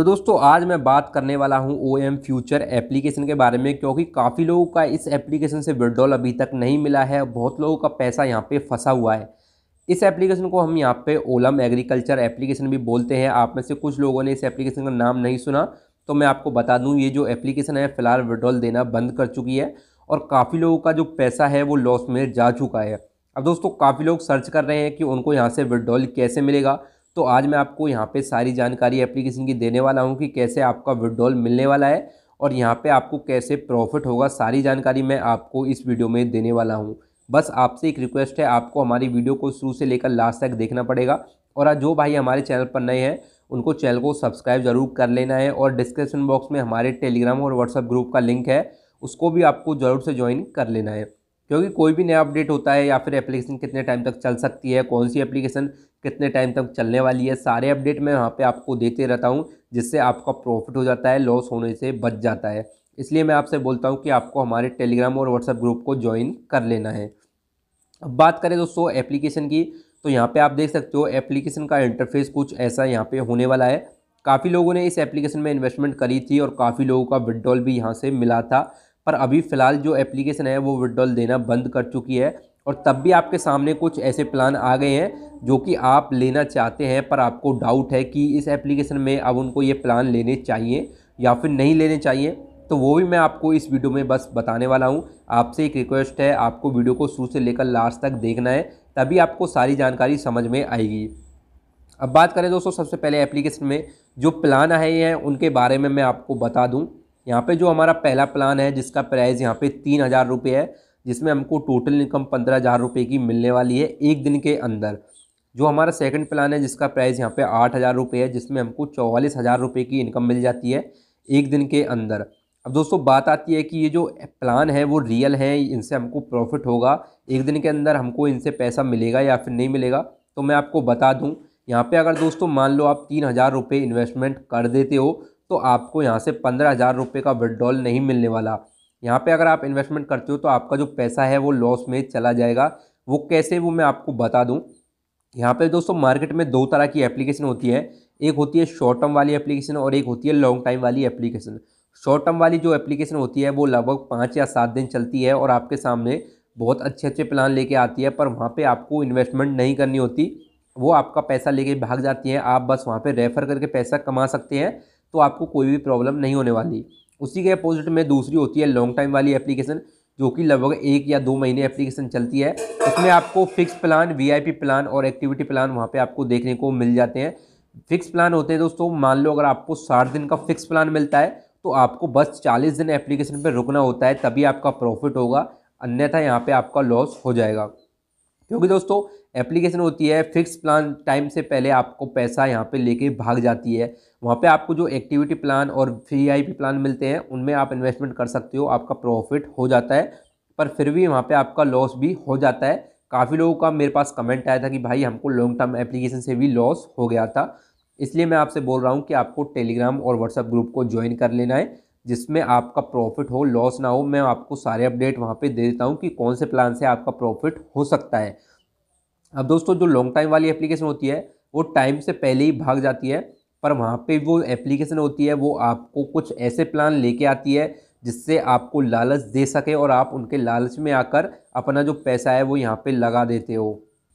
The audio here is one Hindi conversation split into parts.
तो दोस्तों आज मैं बात करने वाला हूं ओ एम फ्यूचर एप्लीकेशन के बारे में क्योंकि काफ़ी लोगों का इस एप्लीकेशन से विड्रॉल अभी तक नहीं मिला है बहुत लोगों का पैसा यहाँ पे फंसा हुआ है इस एप्लीकेशन को हम यहाँ पे ओलम एग्रीकल्चर एप्लीकेशन भी बोलते हैं आप में से कुछ लोगों ने इस एप्लीकेशन का नाम नहीं सुना तो मैं आपको बता दूँ ये जो एप्लीकेशन है फ़िलहाल विड्रॉल देना बंद कर चुकी है और काफ़ी लोगों का जो पैसा है वो लॉस में जा चुका है अब दोस्तों काफ़ी लोग सर्च कर रहे हैं कि उनको यहाँ से विड्रॉल कैसे मिलेगा तो आज मैं आपको यहाँ पे सारी जानकारी एप्लीकेशन की देने वाला हूँ कि कैसे आपका विड्रॉल मिलने वाला है और यहाँ पे आपको कैसे प्रॉफिट होगा सारी जानकारी मैं आपको इस वीडियो में देने वाला हूँ बस आपसे एक रिक्वेस्ट है आपको हमारी वीडियो को शुरू से लेकर लास्ट तक देखना पड़ेगा और जो भाई हमारे चैनल पर नए हैं उनको चैनल को सब्सक्राइब जरूर कर लेना है और डिस्क्रिप्शन बॉक्स में हमारे टेलीग्राम और व्हाट्सअप ग्रुप का लिंक है उसको भी आपको ज़रूर से ज्वाइन कर लेना है क्योंकि कोई भी नया अपडेट होता है या फिर एप्लीकेशन कितने टाइम तक चल सकती है कौन सी एप्लीकेशन कितने टाइम तक चलने वाली है सारे अपडेट मैं वहाँ पे आपको देते रहता हूँ जिससे आपका प्रॉफिट हो जाता है लॉस होने से बच जाता है इसलिए मैं आपसे बोलता हूँ कि आपको हमारे टेलीग्राम और व्हाट्सएप ग्रुप को ज्वाइन कर लेना है अब बात करें दोस्तों एप्लीकेशन की तो यहाँ पे आप देख सकते हो एप्लीकेशन का इंटरफेस कुछ ऐसा यहाँ पे होने वाला है काफ़ी लोगों ने इस एप्लीकेशन में इन्वेस्टमेंट करी थी और काफ़ी लोगों का विड्रॉल भी यहाँ से मिला था पर अभी फ़िलहाल जो एप्लीकेशन है वो विड्रॉल देना बंद कर चुकी है और तब भी आपके सामने कुछ ऐसे प्लान आ गए हैं जो कि आप लेना चाहते हैं पर आपको डाउट है कि इस एप्लीकेशन में अब उनको ये प्लान लेने चाहिए या फिर नहीं लेने चाहिए तो वो भी मैं आपको इस वीडियो में बस बताने वाला हूँ आपसे एक रिक्वेस्ट है आपको वीडियो को शुरू से लेकर लास्ट तक देखना है तभी आपको सारी जानकारी समझ में आएगी अब बात करें दोस्तों सबसे पहले एप्लीकेशन में जो प्लान आए हैं उनके बारे में मैं आपको बता दूँ यहाँ पे जो हमारा पहला प्लान है जिसका प्राइस यहाँ पे तीन हज़ार रुपये है जिसमें हमको टोटल इनकम पंद्रह हज़ार रुपये की मिलने वाली है एक दिन के अंदर जो हमारा सेकंड प्लान है जिसका प्राइस यहाँ पे आठ हज़ार रुपये है जिसमें हमको चौवालीस हज़ार रुपये की इनकम मिल जाती है एक दिन के अंदर अब दोस्तों बात आती है कि ये जो प्लान है वो रियल है इनसे हमको प्रॉफिट होगा एक दिन के अंदर हमको इनसे पैसा मिलेगा या फिर नहीं मिलेगा तो मैं आपको बता दूँ यहाँ पे अगर दोस्तों मान लो आप तीन हज़ार रुपये इन्वेस्टमेंट कर देते हो तो आपको यहाँ से पंद्रह हज़ार रुपये का विड्रॉल नहीं मिलने वाला यहाँ पे अगर आप इन्वेस्टमेंट करते हो तो आपका जो पैसा है वो लॉस में चला जाएगा वो कैसे वो मैं आपको बता दूँ यहाँ पे दोस्तों मार्केट में दो तरह की एप्लीकेशन होती है एक होती है शॉर्ट टर्म वाली एप्लीकेशन और एक होती है लॉन्ग टाइम वाली एप्लीकेशन शॉर्ट टर्म वाली जो एप्लीकेशन होती है वो लगभग पाँच या सात दिन चलती है और आपके सामने बहुत अच्छे अच्छे प्लान लेके आती है पर वहाँ पे आपको इन्वेस्टमेंट नहीं करनी होती वो आपका पैसा लेके भाग जाती है आप बस वहाँ पे रेफ़र करके पैसा कमा सकते हैं तो आपको कोई भी प्रॉब्लम नहीं होने वाली उसी के अपोजिट में दूसरी होती है लॉन्ग टाइम वाली एप्लीकेशन जो कि लगभग एक या दो महीने एप्लीकेशन चलती है उसमें आपको फिक्स प्लान वीआईपी प्लान और एक्टिविटी प्लान वहाँ पे आपको देखने को मिल जाते हैं फिक्स प्लान होते हैं दोस्तों मान लो अगर आपको साठ दिन का फिक्स प्लान मिलता है तो आपको बस चालीस दिन एप्लीकेशन पर रुकना होता है तभी आपका प्रॉफिट होगा अन्यथा यहाँ पर आपका लॉस हो जाएगा क्योंकि दोस्तों एप्लीकेशन होती है फिक्स प्लान टाइम से पहले आपको पैसा यहाँ पे लेके भाग जाती है वहाँ पे आपको जो एक्टिविटी प्लान और वी आई पी प्लान मिलते हैं उनमें आप इन्वेस्टमेंट कर सकते हो आपका प्रॉफिट हो जाता है पर फिर भी वहाँ पे आपका लॉस भी हो जाता है काफ़ी लोगों का मेरे पास कमेंट आया था कि भाई हमको लॉन्ग टर्म एप्लीकेशन से भी लॉस हो गया था इसलिए मैं आपसे बोल रहा हूँ कि आपको टेलीग्राम और व्हाट्सअप ग्रुप को ज्वाइन कर लेना है जिसमें आपका प्रॉफिट हो लॉस ना हो मैं आपको सारे अपडेट वहाँ पे दे देता हूँ कि कौन से प्लान से आपका प्रॉफिट हो सकता है अब दोस्तों जो लॉन्ग टाइम वाली एप्लीकेशन होती है वो टाइम से पहले ही भाग जाती है पर वहाँ पे वो एप्लीकेशन होती है वो आपको कुछ ऐसे प्लान लेके आती है जिससे आपको लालच दे सके और आप उनके लालच में आकर अपना जो पैसा है वो यहाँ पे लगा देते हो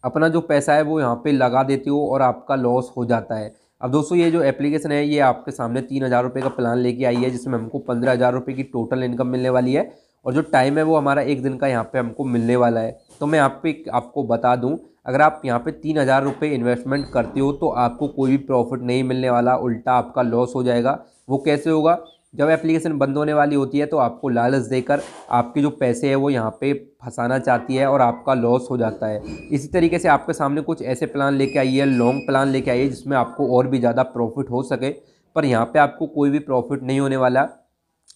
अपना जो पैसा है वो यहाँ पे लगा देते हो और आपका लॉस हो जाता है अब दोस्तों ये जो एप्लीकेशन है ये आपके सामने तीन हज़ार रुपये का प्लान लेके आई है जिसमें हमको पंद्रह हज़ार रुपये की टोटल इनकम मिलने वाली है और जो टाइम है वो हमारा एक दिन का यहाँ पे हमको मिलने वाला है तो मैं यहाँ पे आपको बता दूँ अगर आप यहाँ पे तीन हज़ार रुपये इन्वेस्टमेंट करते हो तो आपको कोई भी प्रॉफिट नहीं मिलने वाला उल्टा आपका लॉस हो जाएगा वो कैसे होगा जब एप्लीकेशन बंद होने वाली होती है तो आपको लालच देकर आपके जो पैसे हैं वो यहाँ पे फंसाना चाहती है और आपका लॉस हो जाता है इसी तरीके से आपके सामने कुछ ऐसे प्लान लेके आई है लॉन्ग प्लान लेके आई है जिसमें आपको और भी ज़्यादा प्रॉफिट हो सके पर यहाँ पर आपको कोई भी प्रॉफिट नहीं होने वाला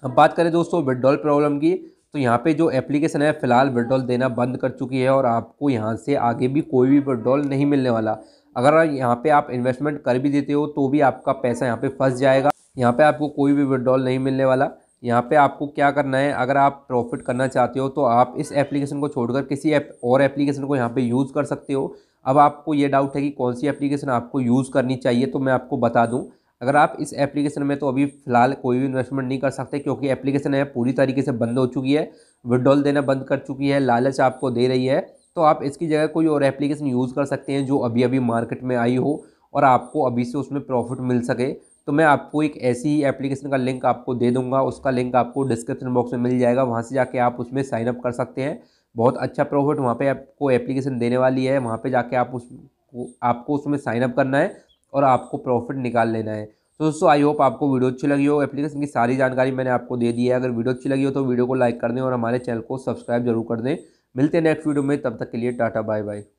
अब बात करें दोस्तों विड्रॉल प्रॉब्लम की तो यहाँ पे जो एप्लीकेशन है फ़िलहाल विड्रॉल देना बंद कर चुकी है और आपको यहाँ से आगे भी कोई भी विड्रॉल नहीं मिलने वाला अगर यहाँ पे आप इन्वेस्टमेंट कर भी देते हो तो भी आपका पैसा यहाँ पे फंस जाएगा यहाँ पे आपको कोई भी विड्रॉल नहीं मिलने वाला यहाँ पे आपको क्या करना है अगर आप प्रॉफिट करना चाहते हो तो आप इस एप्लीकेशन को छोड़कर किसी एप और एप्लीकेशन को यहाँ पे यूज़ कर सकते हो अब आपको ये डाउट है कि कौन सी एप्लीकेशन आपको यूज़ करनी चाहिए तो मैं आपको बता दूँ अगर आप इस एप्लीकेशन में तो अभी फ़िलहाल कोई भी इन्वेस्टमेंट नहीं कर सकते क्योंकि एप्लीकेशन है पूरी तरीके से बंद हो चुकी है विड्रॉल देना बंद कर चुकी है लालच आपको दे रही है तो आप इसकी जगह कोई और एप्लीकेशन यूज़ कर सकते हैं जो अभी अभी मार्केट में आई हो और आपको अभी से उसमें प्रॉफिट मिल सके तो मैं आपको एक ऐसी ही एप्लीकेशन का लिंक आपको दे दूंगा उसका लिंक आपको डिस्क्रिप्शन बॉक्स में मिल जाएगा वहाँ से जाके आप उसमें साइनअप कर सकते हैं बहुत अच्छा प्रॉफिट वहाँ पर आपको एप्लीकेशन देने वाली है वहाँ पर जाके आप उस आपको उसमें साइनअप करना है और आपको प्रॉफिट निकाल लेना है तो दोस्तों आई होप आपको वीडियो अच्छी लगी हो एप्लीकेशन की सारी जानकारी मैंने आपको दे दी है अगर वीडियो अच्छी लगी हो तो वीडियो को लाइक कर दें और हमारे चैनल को सब्सक्राइब जरूर कर दें मिलते हैं नेक्स्ट वीडियो में तब तक के लिए टाटा बाय बाय